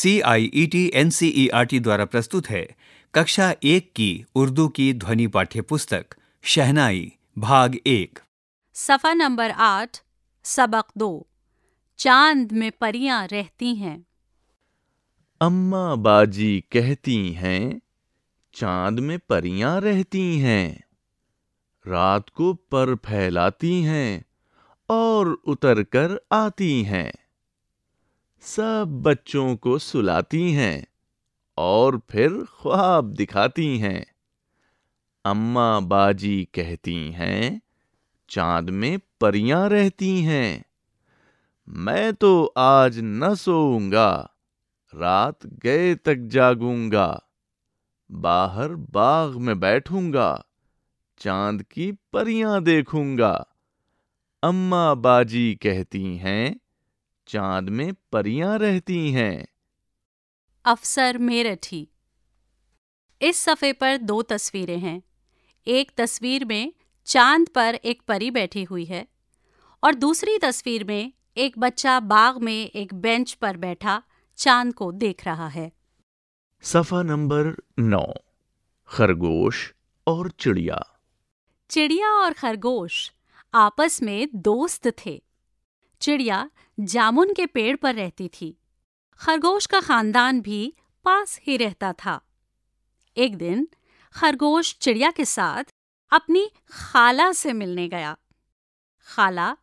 C I E T N C E R T द्वारा प्रस्तुत है कक्षा एक की उर्दू की ध्वनि पाठ्य पुस्तक शहनाई भाग एक सफ़ा नंबर आठ सबक दो चांद में परियां रहती हैं अम्मा बाजी कहती हैं चांद में परियां रहती हैं रात को पर फैलाती हैं और उतर कर आती हैं सब बच्चों को सुलाती हैं और फिर ख्वाब दिखाती हैं अम्मा बाजी कहती हैं चांद में परियां रहती हैं मैं तो आज न सोऊंगा रात गए तक जागूंगा बाहर बाग में बैठूंगा चांद की परियां देखूंगा अम्मा बाजी कहती हैं चांद में परियां रहती हैं अफसर मेरठी इस सफ़े पर दो तस्वीरें हैं एक तस्वीर में चांद पर एक परी बैठी हुई है और दूसरी तस्वीर में एक बच्चा बाग में एक बेंच पर बैठा चांद को देख रहा है सफ़ा नंबर नौ खरगोश और चिड़िया चिड़िया और खरगोश आपस में दोस्त थे चिड़िया जामुन के पेड़ पर रहती थी खरगोश का खानदान भी पास ही रहता था एक दिन खरगोश चिड़िया के साथ अपनी खाला से मिलने गया खाला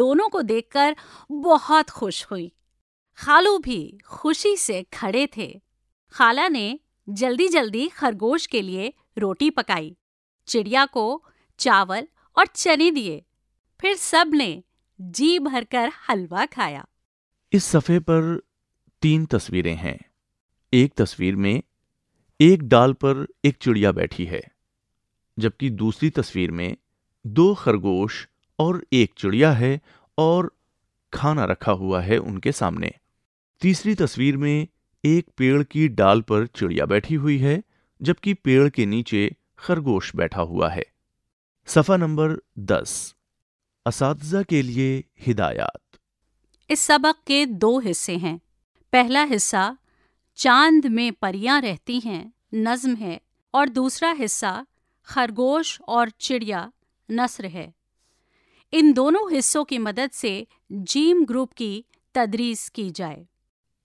दोनों को देखकर बहुत खुश हुई खालू भी खुशी से खड़े थे खाला ने जल्दी जल्दी खरगोश के लिए रोटी पकाई चिड़िया को चावल और चने दिए फिर सब ने जी भरकर हलवा खाया इस सफ़े पर तीन तस्वीरें हैं एक तस्वीर में एक डाल पर एक चिड़िया बैठी है जबकि दूसरी तस्वीर में दो खरगोश और एक चिड़िया है और खाना रखा हुआ है उनके सामने तीसरी तस्वीर में एक पेड़ की डाल पर चिड़िया बैठी हुई है जबकि पेड़ के नीचे खरगोश बैठा हुआ है सफा नंबर दस इस के लिए हिदायत इस सबक के दो हिस्से हैं पहला हिस्सा चांद में परियां रहती हैं नज्म है और दूसरा हिस्सा खरगोश और चिड़िया नस्र है इन दोनों हिस्सों की मदद से जीम ग्रुप की तदरीस की जाए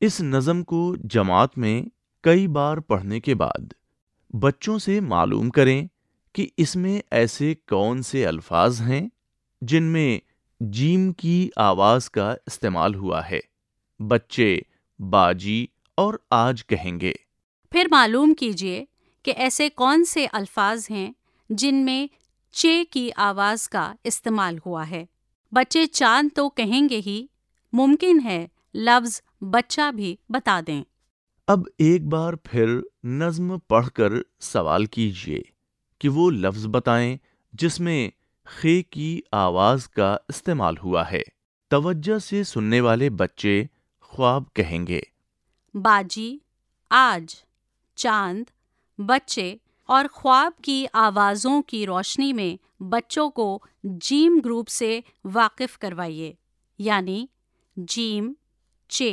इस नज्म को जमात में कई बार पढ़ने के बाद बच्चों से मालूम करें कि इसमें ऐसे कौन से अल्फाज हैं जिनमें जीम की आवाज का इस्तेमाल हुआ है बच्चे बाजी और आज कहेंगे फिर मालूम कीजिए कि ऐसे कौन से अल्फाज हैं जिनमें चे की आवाज का इस्तेमाल हुआ है बच्चे चांद तो कहेंगे ही मुमकिन है लफ्ज बच्चा भी बता दें अब एक बार फिर नज्म पढ़कर सवाल कीजिए कि वो लफ्ज बताएं जिसमें खे की आवाज का इस्तेमाल हुआ है तवज्जा से सुनने वाले बच्चे ख्वाब कहेंगे बाजी आज चांद बच्चे और ख्वाब की आवाज़ों की रोशनी में बच्चों को जीम ग्रुप से वाकिफ करवाइए यानी जीम चे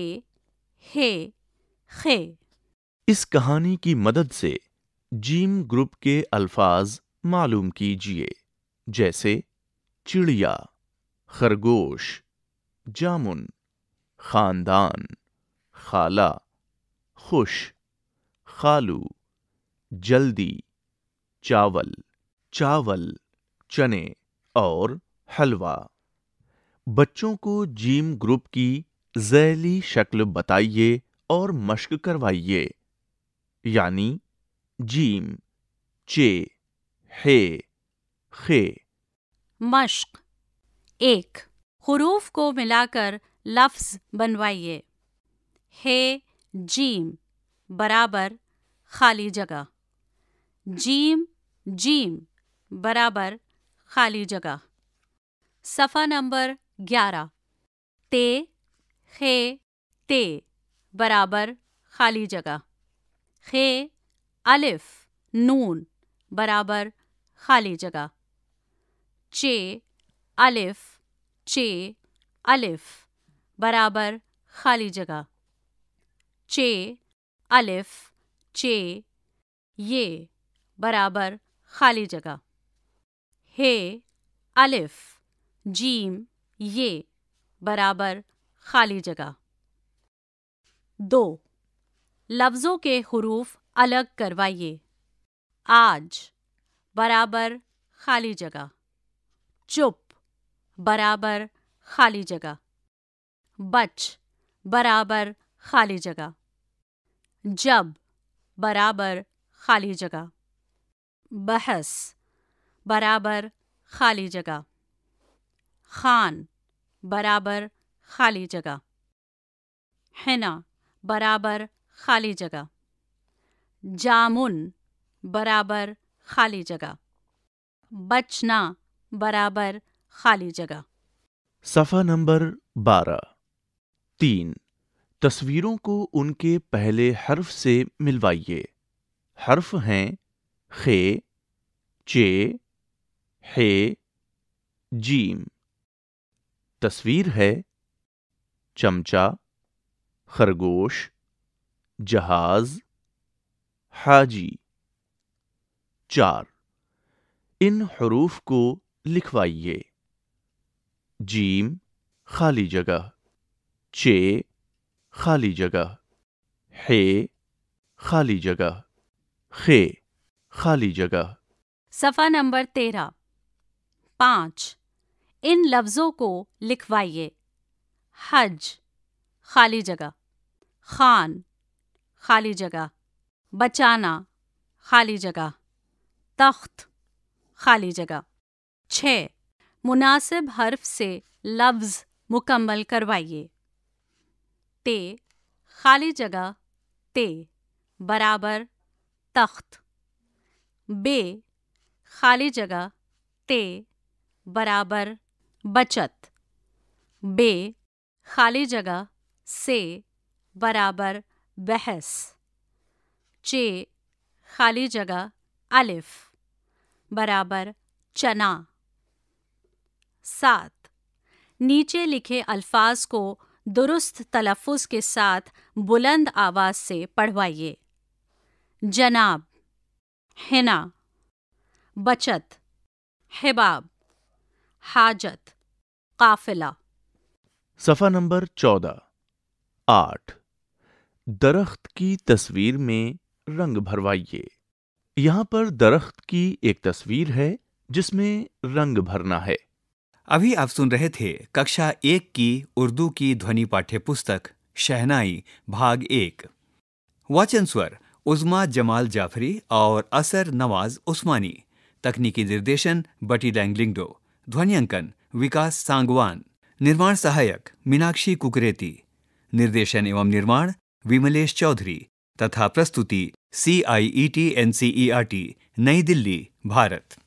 हे खे इस कहानी की मदद से जीम ग्रुप के अल्फाज मालूम कीजिए जैसे चिड़िया खरगोश जामुन खानदान खाला खुश खालू जल्दी चावल चावल चने और हलवा बच्चों को जीम ग्रुप की जैली शक्ल बताइए और मश्क करवाइए यानी जीम चे हे खे मश्क एक हरूफ को मिलाकर लफ्ज़ बनवाइए हे जीम बराबर खाली जगह जीम जीम बराबर खाली जगह सफ़ा नंबर ग्यारह ते खे ते बराबर खाली जगह खे अलिफ नून बराबर खाली जगह चे अलिफ चे अलिफ बराबर खाली जगह चे अलिफ चे ये बराबर खाली जगह हे अलिफ जीम ये बराबर खाली जगह दो लफ्ज़ों के हरूफ अलग करवाइए आज बराबर खाली जगह चुप बराबर खाली जगह बच बराबर खाली जगह जब बराबर खाली जगह बहस बराबर खाली जगह खान बराबर खाली जगह हिना बराबर खाली जगह जामुन बराबर खाली जगह बचना बराबर खाली जगह सफा नंबर बारह तीन तस्वीरों को उनके पहले हर्फ से मिलवाइए हर्फ हैं खे चे हे जीम तस्वीर है चमचा खरगोश जहाज हाजी चार इन हरूफ को लिखवाइए जीम खाली जगह चे खाली जगह हे खाली जगह खे खाली जगह सफ़ा नंबर तेरह पांच इन लफ्ज़ों को लिखवाइए हज खाली जगह खान खाली जगह बचाना खाली जगह तख्त खाली जगह छः मुनासिब हर्फ से लफ्ज़ मुकम्मल करवाइए ते खाली जगह ते बराबर तख्त बे खाली जगह ते बराबर बचत बे खाली जगह से बराबर बहस चे खाली जगह अलिफ बराबर चना सात नीचे लिखे अल्फाज को दुरुस्त तलफ़ के साथ बुलंद आवाज़ से पढ़वाइए जनाब हिना बचत हिबाब हाजत काफिला सफ़ा नंबर चौदह आठ दरख्त की तस्वीर में रंग भरवाइए यहाँ पर दरख्त की एक तस्वीर है जिसमें रंग भरना है अभी आप सुन रहे थे कक्षा एक की उर्दू की ध्वनि पाठ्य पुस्तक शहनाई भाग एक वाचन स्वर उजमा जमाल जाफरी और असर नवाज उस्मानी तकनीकी निर्देशन बटी डैंगलिंगडो ध्वनियांकन विकास सांगवान निर्माण सहायक मीनाक्षी कुकरेती निर्देशन एवं निर्माण विमलेश चौधरी तथा प्रस्तुति C I E T N C E R T Nai Delhi Bharat